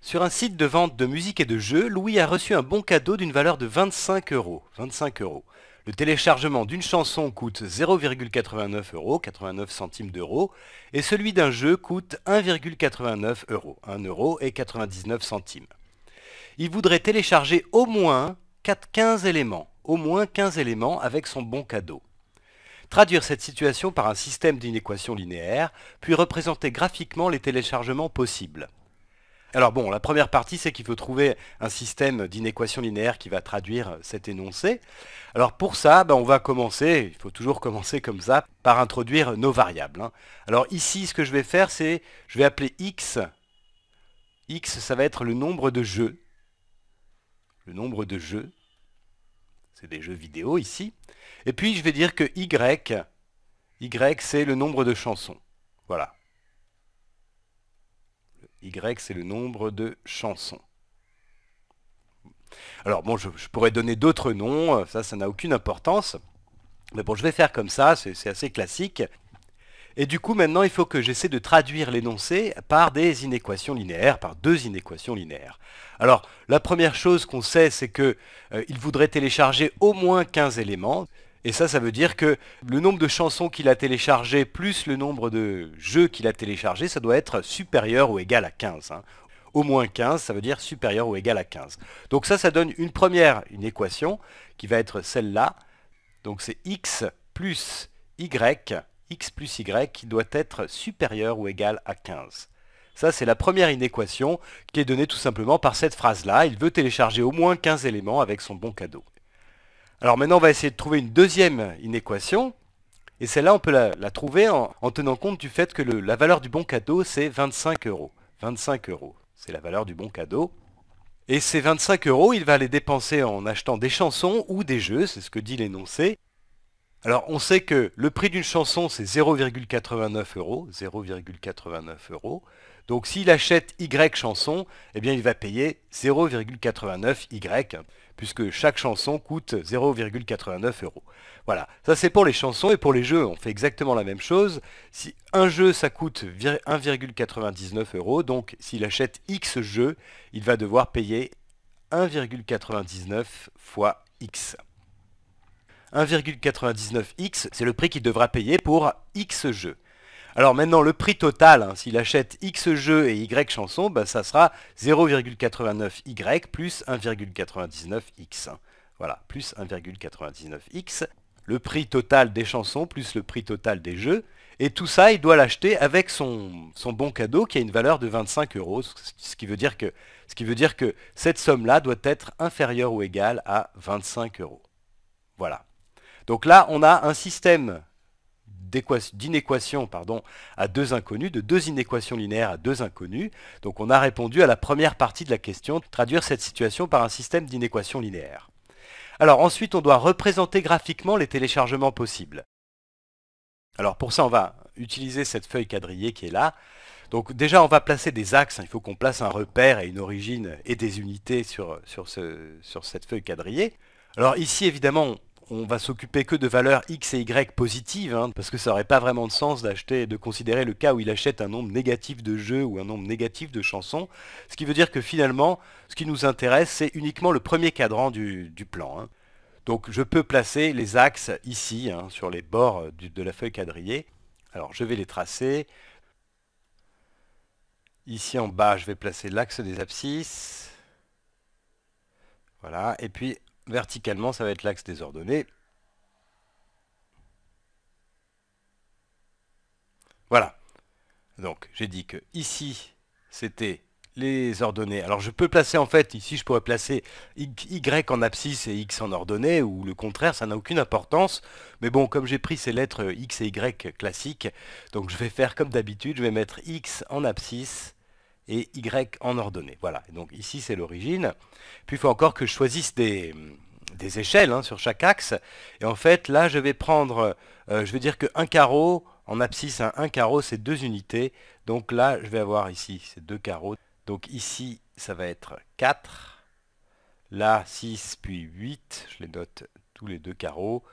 Sur un site de vente de musique et de jeux, Louis a reçu un bon cadeau d'une valeur de 25 euros. 25 euros. Le téléchargement d'une chanson coûte 0,89 euros, 89 centimes d'euros, et celui d'un jeu coûte 1,89 euros, 1 euro et 99 centimes. Il voudrait télécharger au moins 15 éléments, au moins 15 éléments avec son bon cadeau. Traduire cette situation par un système d'une équation linéaire, puis représenter graphiquement les téléchargements possibles. Alors bon, la première partie, c'est qu'il faut trouver un système d'inéquation linéaire qui va traduire euh, cet énoncé. Alors pour ça, ben, on va commencer, il faut toujours commencer comme ça, par introduire nos variables. Hein. Alors ici, ce que je vais faire, c'est, je vais appeler x. x, ça va être le nombre de jeux. Le nombre de jeux. C'est des jeux vidéo ici. Et puis, je vais dire que y, y, c'est le nombre de chansons. Voilà. Y, c'est le nombre de chansons. Alors bon, je, pourrais donner d'autres noms, euh, ça, ça n'a aucune importance. Mais bon, je vais faire comme ça, c'est assez classique. Et du coup, maintenant, il faut que j'essaie de traduire l'énoncé par des inéquations linéaires, par deux inéquations linéaires. Alors, la première chose qu'on sait, c'est qu'il euh, voudrait télécharger au moins 15 éléments. Et ça, ça veut dire que le nombre de chansons qu'il a téléchargées plus le nombre de jeux qu'il a téléchargés, ça doit être supérieur ou égal à 15. Hein. Au moins 15, ça veut dire supérieur ou égal à 15. Donc ça, ça donne une première, une équation, qui va être celle-là. Donc c'est x plus y, x plus y, qui doit être supérieur ou égal à 15. Ça, c'est la première inéquation qui est donnée tout simplement par cette phrase-là. Il veut télécharger au moins 15 éléments avec son bon cadeau. Alors maintenant, on va essayer de trouver une deuxième inéquation. Et celle-là, on peut la, trouver en, tenant compte du fait que la valeur du bon cadeau, c'est 25 euros. 25 euros, c'est la valeur du bon cadeau. Et ces 25 euros, il va les dépenser en achetant des chansons ou des jeux, c'est ce que dit l'énoncé. Alors on sait que le prix d'une chanson, c'est 0,89 euros. 0,89 euros. Donc s'il achète Y chansons, eh bien il va payer 0,89 Y, puisque chaque chanson coûte 0,89 euros. Voilà, ça c'est pour les chansons et pour les jeux, on fait exactement la même chose. Si un jeu ça coûte 1,99 euros, donc s'il achète X jeux, il va devoir payer 1,99 fois X. 1,99x, c'est le prix qu'il devra payer pour X jeux. Alors maintenant, le prix total, hein, s'il achète X jeux et Y chansons, bah, ça sera 0,89Y plus 1,99X. Voilà, plus 1,99X. Le prix total des chansons plus le prix total des jeux. Et tout ça, il doit l'acheter avec son, bon cadeau qui a une valeur de 25 euros, ce qui veut dire ce qui veut dire que cette somme-là doit être inférieure ou égale à 25 euros. Voilà. Donc là, on a un système D'inéquations à deux inconnues, de deux inéquations linéaires à deux inconnues. Donc on a répondu à la première partie de la question, traduire cette situation par un système d'inéquations linéaires. Alors ensuite, on doit représenter graphiquement les téléchargements possibles. Alors pour ça, on va utiliser cette feuille quadrillée qui est là. Donc déjà, on va placer des axes. Hein. Il faut qu'on place un repère et une origine et des unités sur, sur, ce, sur cette feuille quadrillée. Alors ici, évidemment, on va s'occuper que de valeurs x et y positives, hein, parce que ça n'aurait pas vraiment de sens d'acheter, de considérer le cas où il achète un nombre négatif de jeux ou un nombre négatif de chansons, ce qui veut dire que finalement, ce qui nous intéresse, c'est uniquement le premier cadran du, plan. Hein. Donc je peux placer les axes ici, hein, sur les bords de la feuille quadrillée. Alors je vais les tracer. Ici en bas, je vais placer l'axe des abscisses. Voilà, et puis Verticalement, ça va être l'axe des ordonnées. Voilà. Donc, j'ai dit que ici, c'était les ordonnées. Alors, je peux placer, en fait, ici, je pourrais placer Y en abscisse et X en ordonnée, ou le contraire, ça n'a aucune importance. Mais bon, comme j'ai pris ces lettres euh, X et Y classiques, donc je vais faire comme d'habitude, je vais mettre X en abscisse et Y en ordonnée. Voilà, donc ici c'est l'origine. Puis il faut encore que je choisisse des, échelles hein, sur chaque axe. Et en fait, là, je vais prendre, euh, je veux dire que un carreau, en abscisse, hein, un carreau, c'est deux unités. Donc là, je vais avoir ici, ces deux carreaux. Donc ici, ça va être 4. Là, 6, puis 8. Je les note tous les deux carreaux.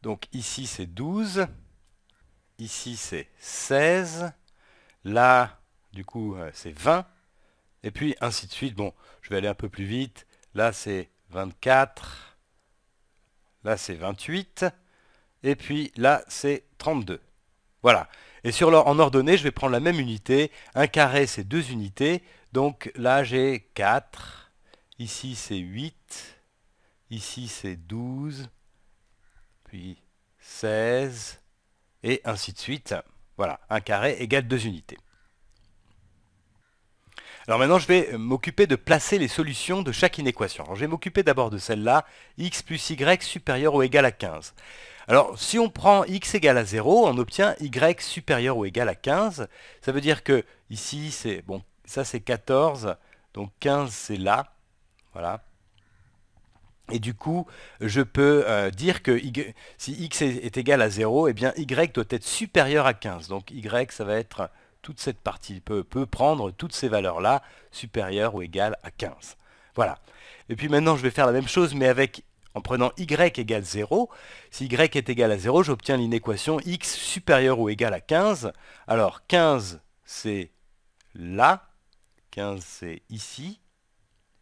Donc ici, c'est 12. Ici, c'est 16. Là, du coup euh, c'est 20, et puis ainsi de suite. Bon, je vais aller un peu plus vite. Là c'est 24, là c'est 28, et puis là c'est 32. Voilà. Et sur en ordonnée, je vais prendre la même unité. Un carré, c'est deux unités. Donc là, j'ai 4. Ici, c'est 8. Ici, c'est 12. Puis 16. Et ainsi de suite. Voilà. Un carré égale deux unités. Alors maintenant, je vais m'occuper de placer les solutions de chaque inéquation. je vais m'occuper d'abord de celle-là, x plus y supérieur ou égal à 15. Alors, si on prend x égal à 0, on obtient y supérieur ou égal à 15. Ça veut dire que, ici, c'est, bon, ça c'est 14, donc 15 c'est là, voilà. Et du coup, je peux euh, dire que si x est, égal à 0, et eh bien y doit être supérieur à 15. Donc y, ça va être toute cette partie peut, prendre toutes ces valeurs-là supérieures ou égales à 15. Voilà. Et puis maintenant, je vais faire la même chose, mais avec en prenant y égale 0. Si y est égal à 0, j'obtiens l'inéquation x supérieure ou égal à 15. Alors 15, c'est là. 15, c'est ici.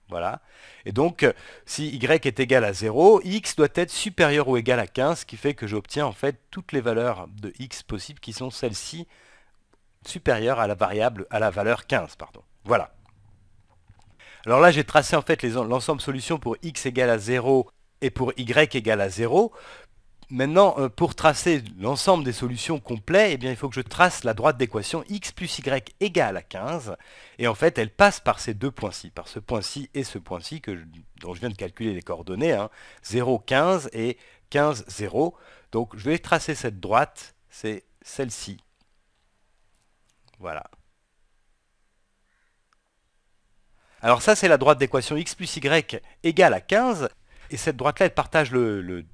Voilà. Et donc, si y est égal à 0, x doit être supérieur ou égal à 15, ce qui fait que j'obtiens en fait toutes les valeurs de x possibles qui sont celles-ci supérieure à la variable, à la valeur 15, pardon. Voilà. Alors là, j'ai tracé en fait l'ensemble solution pour x égale à 0 et pour y égale à 0. Maintenant, euh, pour tracer l'ensemble des solutions complets, eh bien, il faut que je trace la droite d'équation x plus y égale à 15. Et en fait, elle passe par ces deux points-ci, par ce point-ci et ce point-ci dont je viens de calculer les coordonnées, 0, hein. 15 et 15, 0. Donc je vais tracer cette droite, c'est celle-ci. Voilà. Alors ça, c'est la droite d'équation x plus y égale à 15. Et cette droite-là, elle partage le,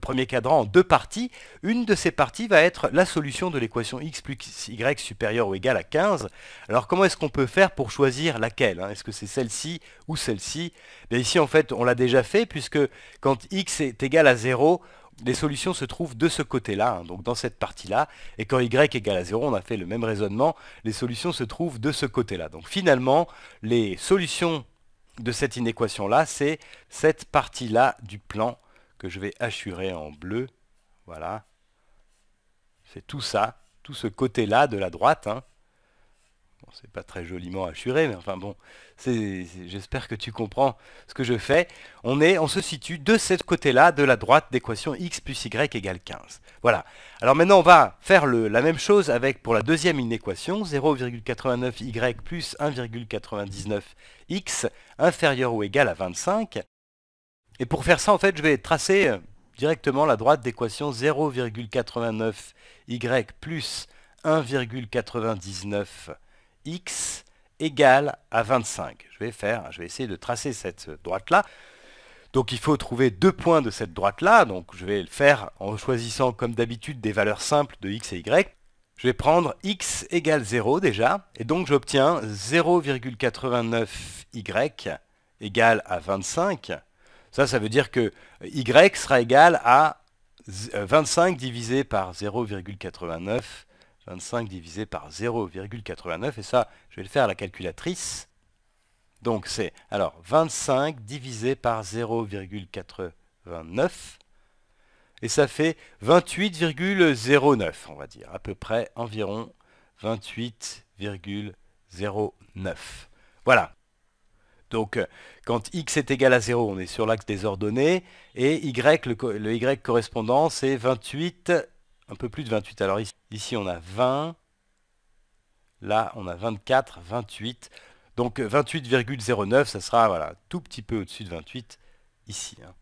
premier cadran en deux parties. Une de ces parties va être la solution de l'équation x plus y supérieure ou égale à 15. Alors comment est-ce qu'on peut faire pour choisir laquelle hein Est-ce que c'est celle-ci ou celle-ci Ici, en fait, on l'a déjà fait, puisque quand x est égal à 0, les solutions se trouvent de ce côté-là, hein, donc dans cette partie-là. Et quand y égale à 0, on a fait le même raisonnement, les solutions se trouvent de ce côté-là. Donc finalement, les solutions de cette inéquation-là, c'est cette partie-là du plan que je vais assurer en bleu. Voilà. C'est tout ça, tout ce côté-là de la droite. Hein. Ce c'est pas très joliment assuré, mais enfin bon, j'espère que tu comprends ce que je fais. On, se situe de ce côté-là, de la droite d'équation x plus y égale 15. Voilà. Alors maintenant, on va faire la même chose avec, pour la deuxième inéquation, 0,89y plus 1,99x inférieur ou égal à 25. Et pour faire ça, en fait, je vais tracer euh, directement la droite d'équation 0,89y plus 1,99 x égale à 25. Je vais, faire, je vais essayer de tracer cette droite-là. Donc il faut trouver deux points de cette droite-là. Donc je vais le faire en choisissant comme d'habitude des valeurs simples de x et y. Je vais prendre x égale 0 déjà, et donc j'obtiens 0,89y égale à 25. Ça, ça veut dire que y sera égal à 25 euh, divisé par 0,89 25 divisé par 0,89, et ça, je vais le faire à la calculatrice. Donc c'est, alors, 25 divisé par 0,89, et ça fait 28,09, on va dire, à peu près environ 28,09. Voilà. Donc, quand x est égal à 0, on est sur l'axe des ordonnées, et y, le, y correspondant, c'est 28 un peu plus de 28. Alors ici, ici, on a 20, là on a 24, 28. Donc 28,09, euh, ça sera voilà, tout petit peu au-dessus de 28 ici. Hein.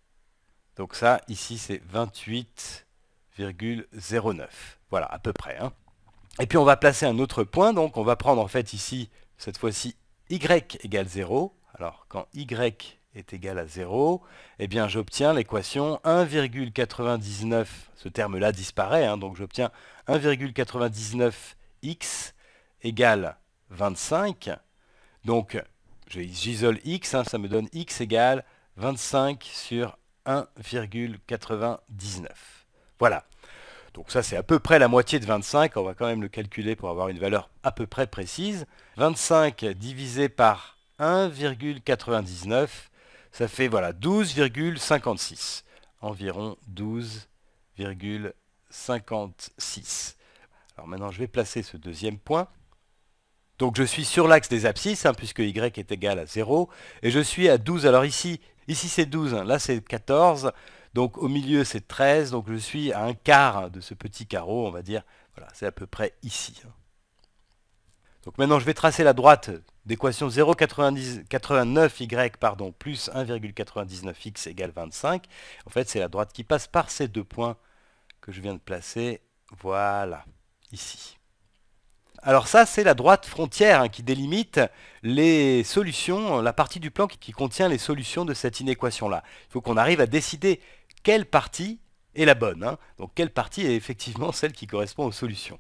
Donc ça, ici, c'est 28,09. Voilà, à peu près. Hein. Et puis on va placer un autre point, donc on va prendre en fait ici, cette fois-ci, y égale 0. Alors quand y est égal à 0, eh bien j'obtiens l'équation 1,99, ce terme-là disparaît, hein, donc j'obtiens 1,99x égale 25. Donc j'isole x, hein, ça me donne x égale 25 sur 1,99. Voilà. Donc ça c'est à peu près la moitié de 25, on va quand même le calculer pour avoir une valeur à peu près précise. 25 divisé par 1,99 ça fait voilà 12,56. Environ 12,56. Alors maintenant, je vais placer ce deuxième point. Donc je suis sur l'axe des abscisses, hein, puisque y est égal à 0, et je suis à 12. Alors ici, ici c'est 12, hein, là c'est 14, donc au milieu c'est 13, donc je suis à un quart de ce petit carreau, on va dire, voilà, c'est à peu près ici. Hein. Donc maintenant je vais tracer la droite d'équation 0,89y plus 1,99x égale 25. En fait, c'est la droite qui passe par ces deux points que je viens de placer. Voilà, ici. Alors ça, c'est la droite frontière hein, qui délimite les solutions, la partie du plan qui, contient les solutions de cette inéquation-là. Il faut qu'on arrive à décider quelle partie est la bonne. Hein. Donc quelle partie est effectivement celle qui correspond aux solutions.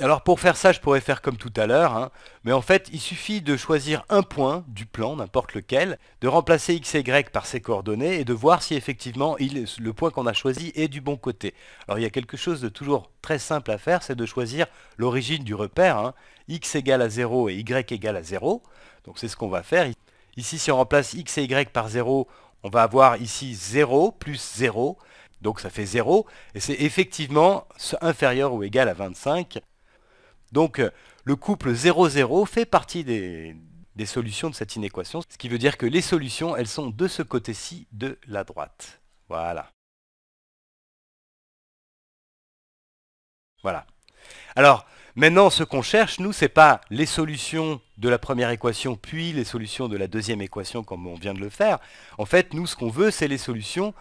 Alors pour faire ça, je pourrais faire comme tout à l'heure, hein. mais en fait, il suffit de choisir un point du plan, n'importe lequel, de remplacer x et y par ses coordonnées et de voir si effectivement le point qu'on a choisi est du bon côté. Alors il y a quelque chose de toujours très simple à faire, c'est de choisir l'origine du repère, hein. x égale à 0 et y égale à 0, donc c'est ce qu'on va faire. Ici, si on remplace x et y par 0, on va avoir ici 0 plus 0, donc ça fait 0, et c'est effectivement inférieur ou égal à 25, donc euh, le couple 0-0 fait partie des, solutions de cette inéquation, ce qui veut dire que les solutions, elles sont de ce côté-ci de la droite. Voilà. Voilà. Alors, maintenant, ce qu'on cherche, nous, n'est pas les solutions de la première équation, puis les solutions de la deuxième équation, comme on vient de le faire. En fait, nous, ce qu'on veut, c'est les solutions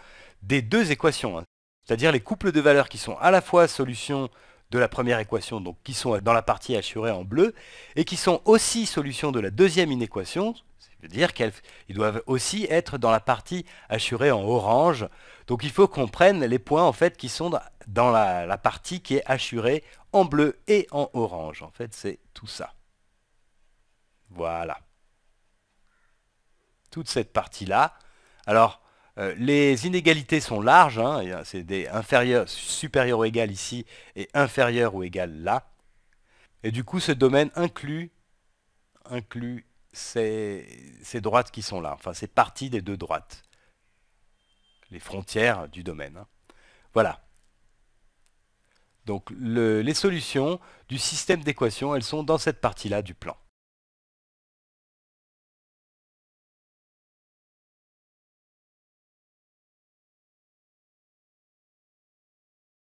des deux équations, hein. c'est-à-dire les couples de valeurs qui sont à la fois solutions de la première équation, donc qui sont dans la partie assurée en bleu, et qui sont aussi solutions de la deuxième inéquation, c'est-à-dire qu'ils doivent aussi être dans la partie assurée en orange. Donc il faut qu'on prenne les points en fait qui sont dans la, la partie qui est assurée en bleu et en orange. En fait, c'est tout ça. Voilà. Toute cette partie-là. Alors, euh, les inégalités sont larges, hein, c'est des inférieurs, supérieurs ou égal ici et inférieur ou égal là. Et du coup, ce domaine inclut, ces, droites qui sont là, enfin c'est partie des deux droites, les frontières du domaine. Hein. Voilà. Donc les solutions du système d'équation, elles sont dans cette partie-là du plan.